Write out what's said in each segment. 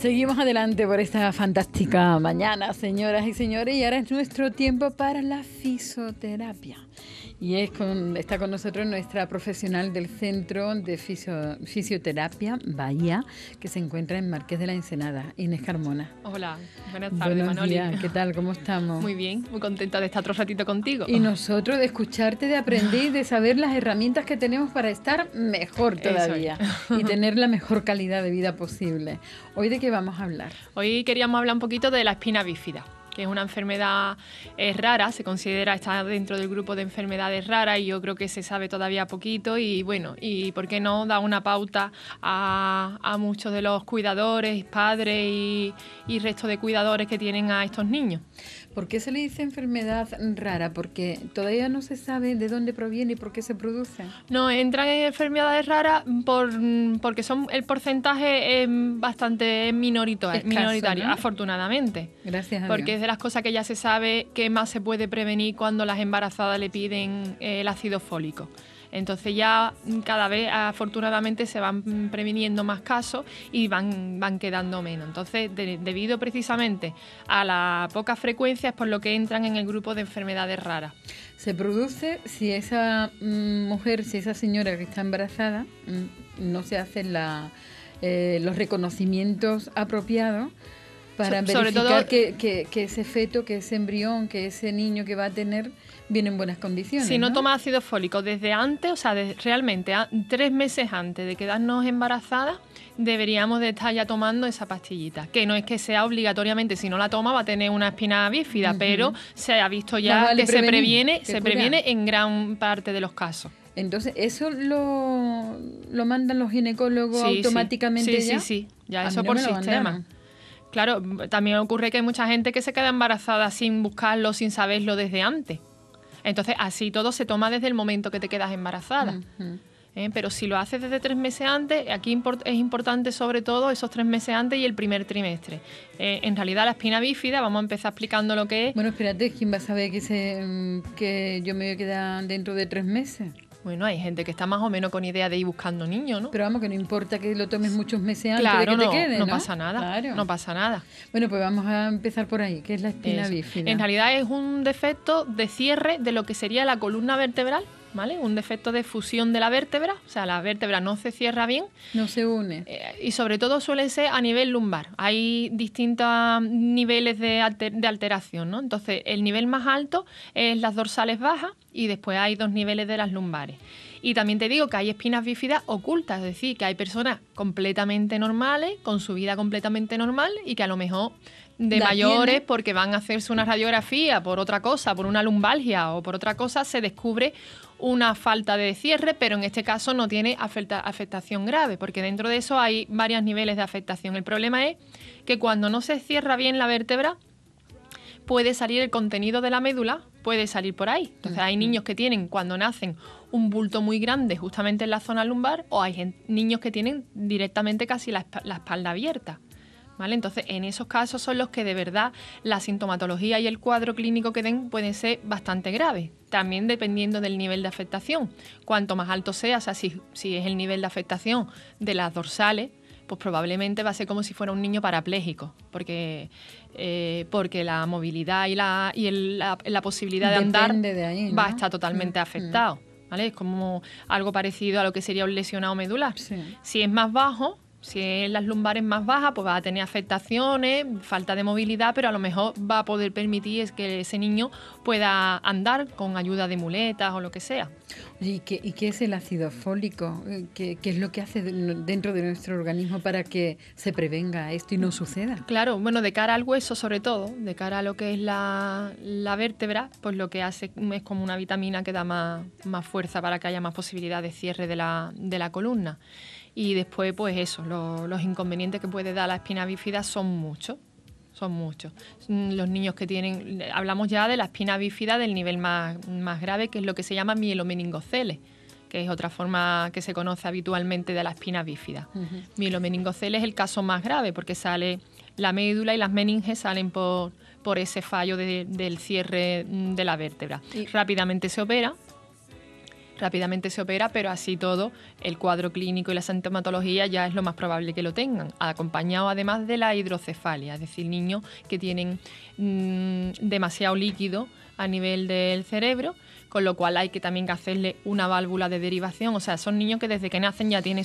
Seguimos adelante por esta fantástica mañana, señoras y señores, y ahora es nuestro tiempo para la fisioterapia. Y está con nosotros nuestra profesional del Centro de Fisioterapia Bahía, que se encuentra en Marqués de la Ensenada, Inés Carmona. Hola, buenas tardes, Buenos Manoli. ¿Qué tal? ¿Cómo estamos? Muy bien, muy contenta de estar otro ratito contigo. Y nosotros de escucharte, de aprender de saber las herramientas que tenemos para estar mejor todavía y tener la mejor calidad de vida posible. ¿Hoy de qué vamos a hablar? Hoy queríamos hablar un poquito de la espina bífida que es una enfermedad es eh, rara, se considera, estar dentro del grupo de enfermedades raras y yo creo que se sabe todavía poquito y bueno, y por qué no da una pauta a, a muchos de los cuidadores, padres y, y resto de cuidadores que tienen a estos niños. ¿Por qué se le dice enfermedad rara? Porque todavía no se sabe de dónde proviene y por qué se produce. No, entran en enfermedades raras porque son el porcentaje es bastante minoritario, afortunadamente. Gracias a Porque es de las cosas que ya se sabe que más se puede prevenir cuando las embarazadas le piden eh, el ácido fólico. Entonces ya cada vez afortunadamente se van previniendo más casos y van, quedando menos. Entonces, debido precisamente a la poca frecuencia es por lo que entran en el grupo de enfermedades raras. Se produce si esa mm, mujer, si esa señora que está embarazada, mm, no se hacen eh, los reconocimientos apropiados para verificar que ese feto, que ese embrión, que ese niño que va a tener viene en buenas condiciones. Si no, toma ácido fólico desde antes, o sea, realmente tres meses antes de quedarnos embarazadas, deberíamos de estar ya tomando esa pastillita. Que no es que sea obligatoriamente, si no la toma va a tener una espina bífida, pero se ha visto ya que se previene, se previene en gran parte de los casos. Entonces, ¿eso lo, mandan los ginecólogos automáticamente sí, sí, ya? Sí, ya eso por sistema. Claro, también ocurre que hay mucha gente que se queda embarazada sin buscarlo, sin saberlo desde antes. Entonces, así todo se toma desde el momento que te quedas embarazada. ¿Eh? Pero si lo haces desde tres meses antes, aquí es importante sobre todo esos tres meses antes y el primer trimestre. Eh, en realidad la espina bífida, vamos a empezar explicando lo que es. Bueno, espérate, ¿quién va a saber que, se, mm, que yo me voy a quedar dentro de tres meses? Bueno, hay gente que está más o menos con idea de ir buscando niños, ¿no? Pero vamos, que no importa que lo tomes muchos meses antes de que no, te quede, ¿no? pasa nada, no pasa nada. Bueno, pues vamos a empezar por ahí, que es la espina bífida. En realidad es un defecto de cierre de lo que sería la columna vertebral ¿vale? Un defecto de fusión de la vértebra, o sea, la vértebra no se cierra bien. No se une. Eh, y sobre todo suele ser a nivel lumbar. Hay distintos niveles de, alteración, ¿no? Entonces, el nivel más alto es las dorsales bajas y después hay dos niveles de las lumbares. Y también te digo que hay espinas bífidas ocultas, es decir, que hay personas completamente normales, con su vida completamente normal y que a lo mejor de mayores porque van a hacerse una radiografía por otra cosa, por una lumbalgia o por otra cosa, se descubre una falta de cierre, pero en este caso no tiene afectación grave, porque dentro de eso hay varios niveles de afectación. El problema es que cuando no se cierra bien la vértebra, puede salir el contenido de la médula, puede salir por ahí. Entonces hay niños que tienen cuando nacen un bulto muy grande justamente en la zona lumbar o hay niños que tienen directamente casi la espalda abierta. Entonces, en esos casos son los que de verdad la sintomatología y el cuadro clínico que den pueden ser bastante graves, también dependiendo del nivel de afectación. Cuanto más alto sea, o sea, si, es el nivel de afectación de las dorsales, pues probablemente va a ser como si fuera un niño parapléjico, porque, eh, porque la movilidad y la, posibilidad de andar va a estar totalmente mm, mm. afectado. Es como algo parecido a lo que sería un lesionado medular. Si es más bajo, si es las lumbares más bajas, pues va a tener afectaciones, falta de movilidad, pero a lo mejor va a poder permitir es que ese niño pueda andar con ayuda de muletas o lo que sea. ¿Y qué, ¿Y qué, es el ácido fólico? Eh, ¿Qué, es lo que hace dentro de nuestro organismo para que se prevenga esto y no suceda? Claro, bueno, de cara al hueso sobre todo, de cara a lo que es la, vértebra, pues lo que hace es como una vitamina que da más, fuerza para que haya más posibilidad de cierre de la, de la columna. Y después, pues eso, los inconvenientes que puede dar la espina bífida son muchos. Son muchos. Mm, los niños que tienen, hablamos ya de la espina bífida del nivel más, grave, que es lo que se llama mielomeningoceles, que es otra forma que se conoce habitualmente de la espina bífida. Uh es el caso más grave porque sale la médula y las meninges salen por, por ese fallo del cierre de la vértebra. Rápidamente se opera rápidamente se opera, pero así todo, el cuadro clínico y la sintomatología ya es lo más probable que lo tengan, acompañado además de la hidrocefalia, es decir, niños que tienen mm, demasiado líquido a nivel del cerebro, con lo cual hay que también hacerle una válvula de derivación, o sea, son niños que desde que nacen ya tienen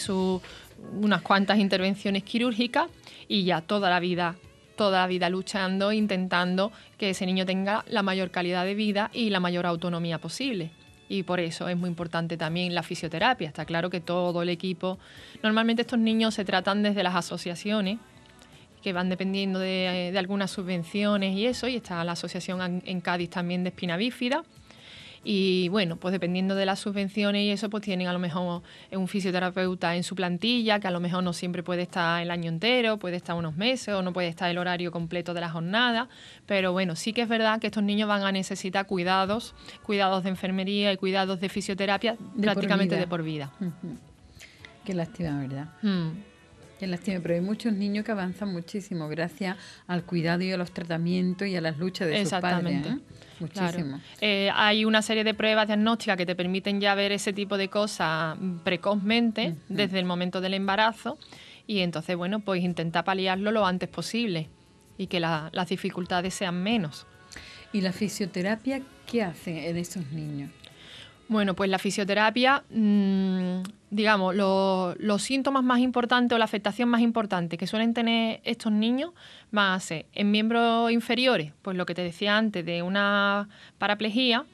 unas cuantas intervenciones quirúrgicas y ya toda la vida toda la vida luchando, intentando que ese niño tenga la mayor calidad de vida y la mayor autonomía posible y por eso es muy importante también la fisioterapia. Está claro que todo el equipo, normalmente estos niños se tratan desde las asociaciones que van dependiendo de, eh, de algunas subvenciones y eso, y está la asociación en Cádiz también de espina bífida y bueno, pues dependiendo de las subvenciones y eso, pues tienen a lo mejor un fisioterapeuta en su plantilla, que a lo mejor no siempre puede estar el año entero, puede estar unos meses o no puede estar el horario completo de la jornada. Pero bueno, sí que es verdad que estos niños van a necesitar cuidados, cuidados de enfermería y cuidados de fisioterapia prácticamente de por vida. Qué lástima, ¿verdad? Mm. Qué lástima, pero hay muchos niños que avanzan muchísimo gracias al cuidado y a los tratamientos y a las luchas de sus padres. ¿eh? Exactamente. Muchísimo. Eh, hay una serie de pruebas diagnósticas que te permiten ya ver ese tipo de cosas precozmente, desde el momento del embarazo, y entonces, bueno, pues intenta paliarlo lo antes posible y que las dificultades sean menos. ¿Y la fisioterapia qué hace en esos niños? Bueno, pues la fisioterapia, mm, digamos, los síntomas más importantes o la afectación más importante que suelen tener estos niños van a ser en miembros inferiores, pues lo que te decía antes de una paraplejía,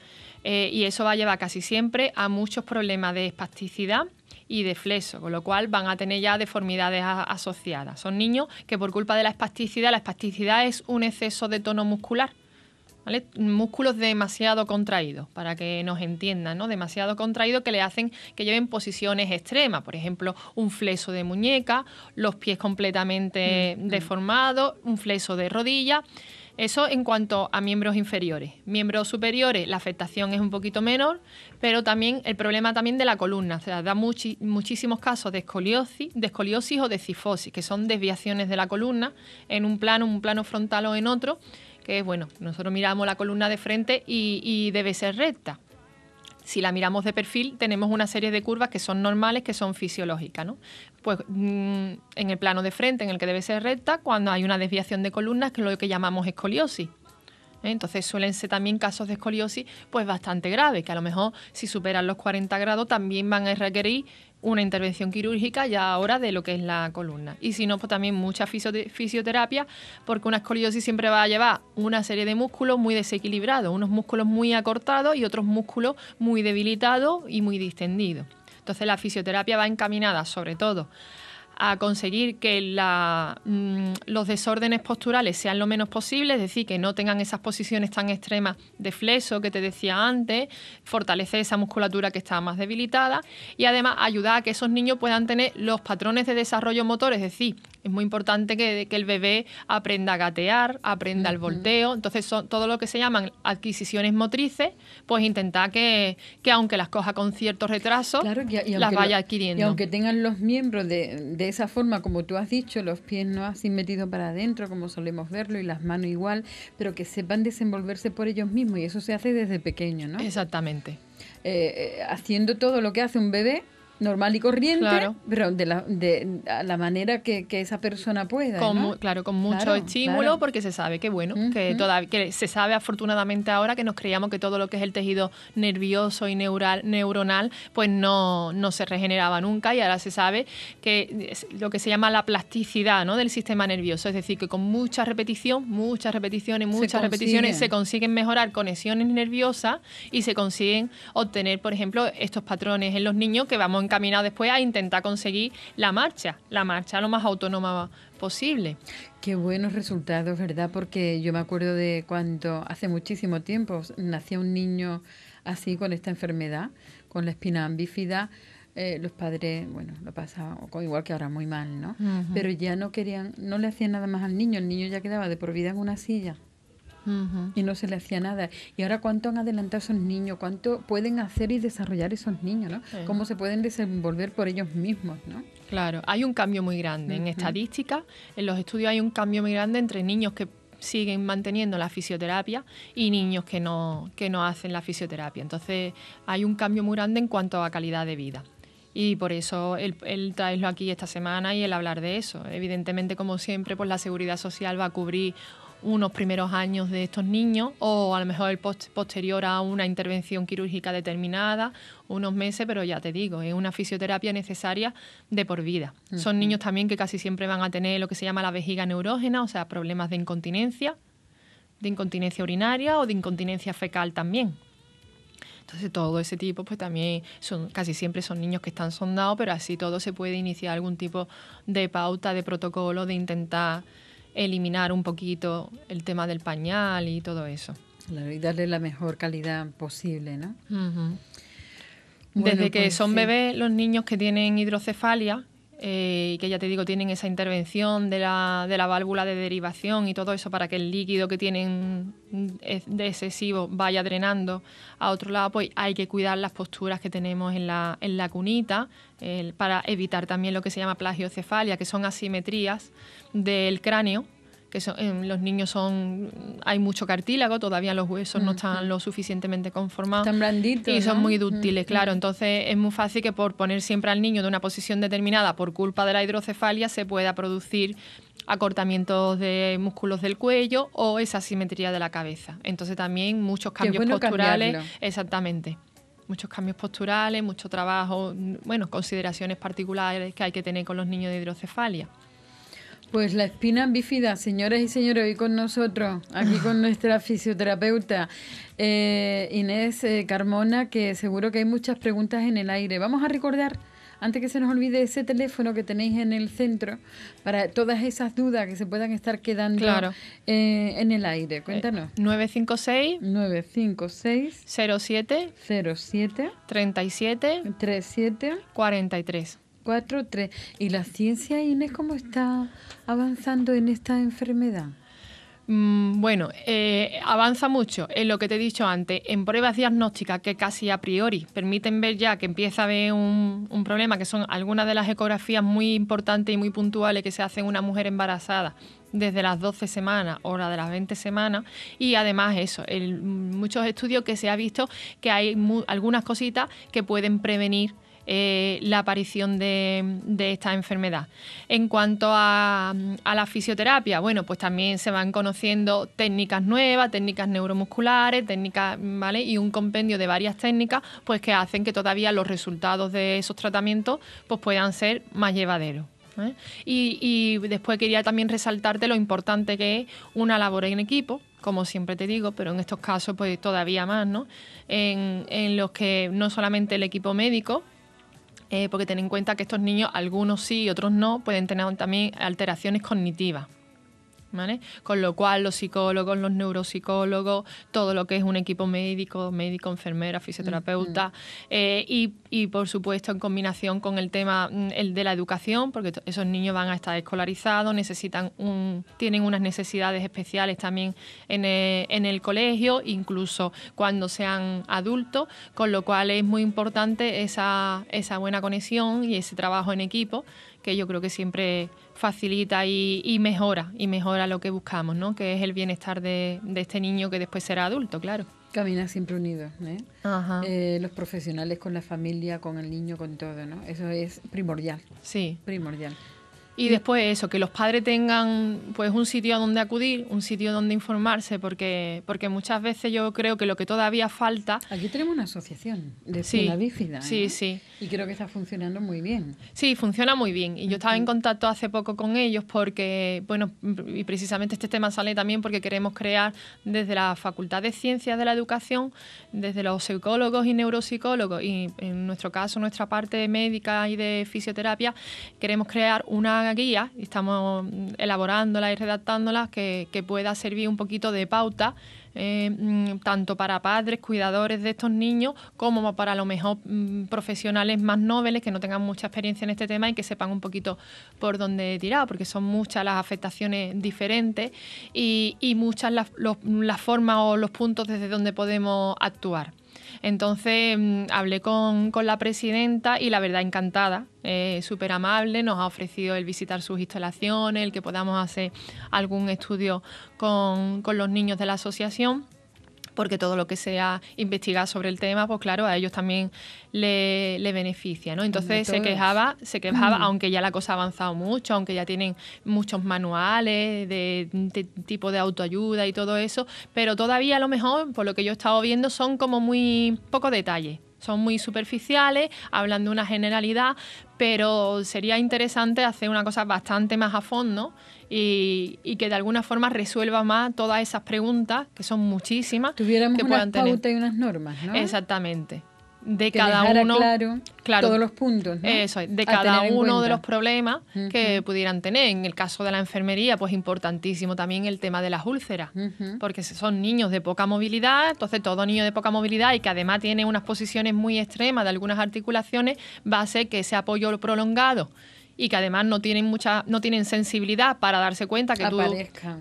eh, y eso va a llevar casi siempre a muchos problemas de espasticidad y de fleso, con lo cual van a tener ya deformidades asociadas. Son niños que por culpa de la espasticidad, la espasticidad es un exceso de tono muscular Músculos demasiado contraídos, para que nos entiendan, ¿no? Demasiado contraídos que le hacen que lleven posiciones extremas, por ejemplo, un fleso de muñeca, los pies completamente mm, mm. deformados, un fleso de rodilla. Eso en cuanto a miembros inferiores. Miembros superiores, la afectación es un poquito menor, pero también el problema también de la columna. O sea, da muchísimos casos de escoliosis, de escoliosis o de cifosis, que son desviaciones de la columna en un plano, un plano frontal o en otro, que es, bueno, nosotros miramos la columna de frente y, debe ser recta. Si la miramos de perfil, tenemos una serie de curvas que son normales, que son fisiológicas, ¿no? Pues mm, en el plano de frente, en el que debe ser recta, cuando hay una desviación de columnas, que es lo que llamamos escoliosis. Entonces suelen ser también casos de escoliosis pues bastante graves, que a lo mejor si superan los 40 grados también van a requerir una intervención quirúrgica ya ahora de lo que es la columna. Y si no, pues también mucha fisioterapia, porque una escoliosis siempre va a llevar una serie de músculos muy desequilibrados, unos músculos muy acortados y otros músculos muy debilitados y muy distendidos. Entonces la fisioterapia va encaminada sobre todo a conseguir que mm, los desórdenes posturales sean lo menos posible, es decir, que no tengan esas posiciones tan extremas de flexo que te decía antes, fortalecer esa musculatura que está más debilitada y además ayudar a que esos niños puedan tener los patrones de desarrollo motor, es decir, es muy importante que, el bebé aprenda a gatear, aprenda al el volteo. Entonces, son todo lo que se llaman adquisiciones motrices, pues intentar que, aunque las coja con cierto retraso, las vaya adquiriendo. y aunque tengan los miembros de, esa forma, como tú has dicho, los pies no así metidos para adentro, como solemos verlo, y las manos igual, pero que sepan desenvolverse por ellos mismos. Y eso se hace desde pequeño, ¿no? Exactamente. Eh, eh, haciendo todo lo que hace un bebé, normal y corriente, pero de la, de, la manera que, que esa persona pueda. ¿no? Claro, con mucho estímulo, porque se sabe que, bueno, que, todavía que se sabe afortunadamente ahora que nos creíamos que todo lo que es el tejido nervioso y neural, neuronal, pues no, no se regeneraba nunca y ahora se sabe que lo que se llama la plasticidad ¿no? del sistema nervioso, es decir, que con mucha repetición, muchas repeticiones, muchas repeticiones, se consiguen mejorar conexiones nerviosas y se consiguen obtener, por ejemplo, estos patrones en los niños que vamos a caminado después a intentar conseguir la marcha, la marcha lo más autónoma posible. Qué buenos resultados, ¿verdad? Porque yo me acuerdo de cuando hace muchísimo tiempo nacía un niño así con esta enfermedad, con la espina bífida. Eh, los padres, bueno, lo pasaban igual que ahora muy mal, ¿no? Pero ya no querían, no le hacían nada más al niño, el niño ya quedaba de por vida en una silla y no se le hacía nada. Y ahora cuánto han adelantado esos niños, cuánto pueden hacer y desarrollar esos niños, ¿no? Cómo se pueden desenvolver por ellos mismos, ¿no? Claro, hay un cambio muy grande en estadística, en los estudios hay un cambio muy grande entre niños que siguen manteniendo la fisioterapia y niños que no, que no hacen la fisioterapia. Entonces hay un cambio muy grande en cuanto a calidad de vida. Y por eso el, traerlo aquí esta semana y el hablar de eso. Evidentemente, como siempre, pues la seguridad social va a cubrir unos primeros años de estos niños o a lo mejor el post posterior a una intervención quirúrgica determinada, unos meses, pero ya te digo, es una fisioterapia necesaria de por vida. Son niños también que casi siempre van a tener lo que se llama la vejiga neurógena, o sea, problemas de incontinencia, de incontinencia urinaria o de incontinencia fecal también. Entonces todo ese tipo, pues también son, casi siempre son niños que están sondados, pero así todo se puede iniciar algún tipo de pauta, de protocolo, de intentar eliminar un poquito el tema del pañal y todo eso. y darle la mejor calidad posible, ¿no? Desde que pues son bebés, los niños que tienen hidrocefalia, eh, que ya te digo, tienen esa intervención de la, de la válvula de derivación y todo eso para que el líquido que tienen mm, de excesivo vaya drenando a otro lado, pues hay que cuidar las posturas que tenemos en la, en la cunita para evitar también lo que se llama plagiocefalia, que son asimetrías del cráneo que em, los niños son hay mucho cartílago, todavía los huesos no están lo suficientemente conformados. Están blanditos. Y son muy dúctiles, claro. Entonces es muy fácil que por poner siempre al niño de una posición determinada por culpa de la hidrocefalia se pueda producir acortamientos de músculos del cuello o esa simetría de la cabeza. Entonces también muchos cambios posturales. Exactamente muchos cambios posturales, mucho trabajo, bueno, consideraciones particulares que hay que tener con los niños de hidrocefalia. Pues la espina bífida, señoras y señores, hoy con nosotros, aquí con nuestra fisioterapeuta eh, Inés eh, Carmona, que seguro que hay muchas preguntas en el aire. Vamos a recordar, antes que se nos olvide, ese teléfono que tenéis en el centro para todas esas dudas que se puedan estar quedando eh, en el aire. Cuéntanos. 956 956 07 07 37 37 43 cuatro tres ¿Y la ciencia, Inés, cómo está avanzando en esta enfermedad? Mm, bueno, eh, avanza mucho en lo que te he dicho antes, en pruebas diagnósticas que casi a priori permiten ver ya que empieza a haber un, un, problema, que son algunas de las ecografías muy importantes y muy puntuales que se hacen una mujer embarazada desde las 12 semanas o la de las 20 semanas y además eso, muchos estudios que se ha visto que hay algunas cositas que pueden prevenir eh, la aparición de, esta enfermedad. En cuanto a, la fisioterapia, bueno, pues también se van conociendo técnicas nuevas, técnicas neuromusculares, técnicas, Y un compendio de varias técnicas, pues que hacen que todavía los resultados de esos tratamientos pues puedan ser más llevaderos. ¿eh? Y, después quería también resaltarte lo importante que es una labor en equipo, como siempre te digo, pero en estos casos pues todavía más, ¿no? en, los que no solamente el equipo médico, eh, porque ten en cuenta que estos niños, algunos sí y otros no, pueden tener también alteraciones cognitivas. Con lo cual los psicólogos, los neuropsicólogos, todo lo que es un equipo médico, médico, enfermera, fisioterapeuta, eh, y, por supuesto en combinación con el tema mm, de la educación, porque esos niños van a estar escolarizados, necesitan tienen unas necesidades especiales también e, en el, colegio, incluso cuando sean adultos, con lo cual es muy importante esa buena conexión y ese trabajo en equipo que yo creo que siempre facilita y, mejora, y mejora lo que buscamos, ¿no? Que es el bienestar de, este niño que después será adulto, claro. Caminar siempre unidos, ¿eh? ¿eh? Los profesionales con la familia, con el niño, con todo, ¿no? Eso es primordial. Sí. Primordial. Y después eso, que los padres tengan pues un sitio a donde acudir, un sitio donde informarse, porque, porque muchas veces yo creo que lo que todavía falta... Aquí tenemos una asociación de sí, la Sí, ¿eh? sí. Y creo que está funcionando muy bien. Sí, funciona muy bien. Y yo estaba en contacto hace poco con ellos porque, bueno, y precisamente este tema sale también porque queremos crear desde la Facultad de Ciencias de la Educación, desde los psicólogos y neuropsicólogos, y en nuestro caso, nuestra parte médica y de fisioterapia, queremos crear una guía guía, estamos elaborándola y redactándola que, pueda servir un poquito de pauta eh, mm, tanto para padres, cuidadores de estos niños, como para a lo mejor mm, profesionales más nobles que no tengan mucha experiencia en este tema y que sepan un poquito por dónde tirar, porque son muchas las afectaciones diferentes y, muchas las, las formas o los puntos desde donde podemos actuar. Entonces mm, hablé con, con la presidenta y la verdad encantada, eh, súper amable, nos ha ofrecido el visitar sus instalaciones, el que podamos hacer algún estudio con los niños de la asociación porque todo lo que sea investigar sobre el tema, pues claro, a ellos también le, le beneficia, ¿no? Entonces se quejaba, se quejaba, aunque ya la cosa ha avanzado mucho, aunque ya tienen muchos manuales de, de, tipo de autoayuda y todo eso, pero todavía a lo mejor, por lo que yo he estado viendo, son como muy pocos detalles son muy superficiales, hablan de una generalidad, pero sería interesante hacer una cosa bastante más a fondo y, que de alguna forma resuelva más todas esas preguntas, que son muchísimas. Tuviéramos que unas unas normas, ¿no? Exactamente de cada uno claro, todos los puntos eso de cada uno de los problemas que pudieran tener en el caso de la enfermería pues importantísimo también el tema de las úlceras porque son niños de poca movilidad entonces todo niño de poca movilidad y que además tiene unas posiciones muy extremas de algunas articulaciones va a ser que ese apoyo prolongado y que además no tienen mucha no tienen sensibilidad para darse cuenta que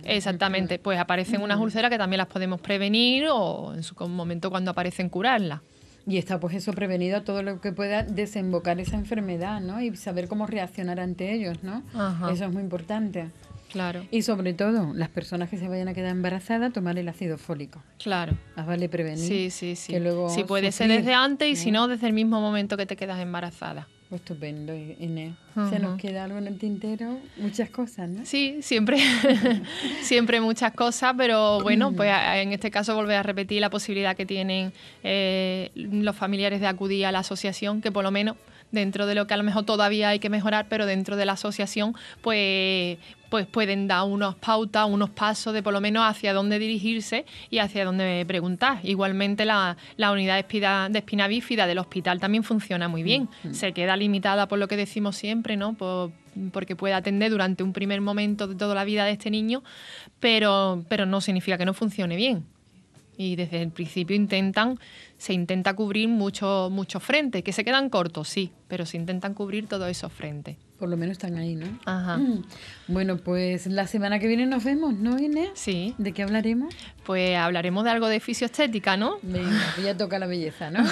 exactamente pues aparecen unas úlceras que también las podemos prevenir o en su momento cuando aparecen curarlas y está pues eso prevenido a todo lo que pueda desembocar esa enfermedad, ¿no? Y saber cómo reaccionar ante ellos, ¿no? Eso es muy importante. Claro. Y sobre todo, las personas que se vayan a quedar embarazadas, tomar el ácido fólico. Claro. Más ah, vale prevenir. Sí, sí, sí. si puede ser desde antes y si no, desde el mismo momento que te quedas embarazada. Estupendo, Inés. ¿Se nos queda algo en el tintero? Muchas cosas, ¿no? Sí, siempre, siempre muchas cosas, pero bueno, pues en este caso volver a repetir la posibilidad que tienen eh, los familiares de acudir a la asociación, que por lo menos dentro de lo que a lo mejor todavía hay que mejorar, pero dentro de la asociación, pues, pues pueden dar unos pautas, unos pasos de por lo menos hacia dónde dirigirse y hacia dónde preguntar. Igualmente la, la unidad de espina, de bífida del hospital también funciona muy bien. Mm, mm. Se queda limitada por lo que decimos siempre, ¿no? porque puede atender durante un primer momento de toda la vida de este niño, pero, pero no significa que no funcione bien y desde el principio intentan, se intenta cubrir mucho mucho frente que se quedan cortos, sí, pero se intentan cubrir todos esos frentes. Por lo menos están ahí, ¿no? Ajá. Mm. Bueno, pues la semana que viene nos vemos, ¿no, Inés? Sí. ¿De qué hablaremos? pues hablaremos de algo de fisioestética, ¿no? Venga, pues ya toca la belleza, ¿no?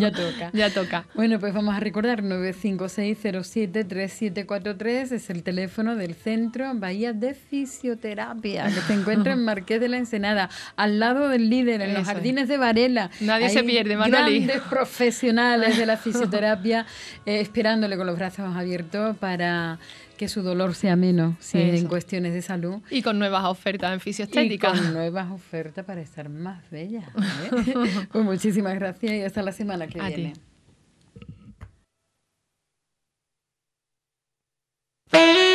ya toca. Ya toca. Bueno, pues vamos a recordar 956073743 es el teléfono del Centro Bahía de Fisioterapia que se encuentra en Marqués de la Ensenada, al lado del líder, en los jardines de Varela. Nadie se pierde, Manoli. Grandes profesionales de la fisioterapia eh, esperándole con los brazos abiertos para que su dolor sea menos, en cuestiones de salud. Y con nuevas ofertas en fisioestética. Y con nuevas ofertas para estar más bella. ¿eh? pues muchísimas gracias y hasta la semana que viene.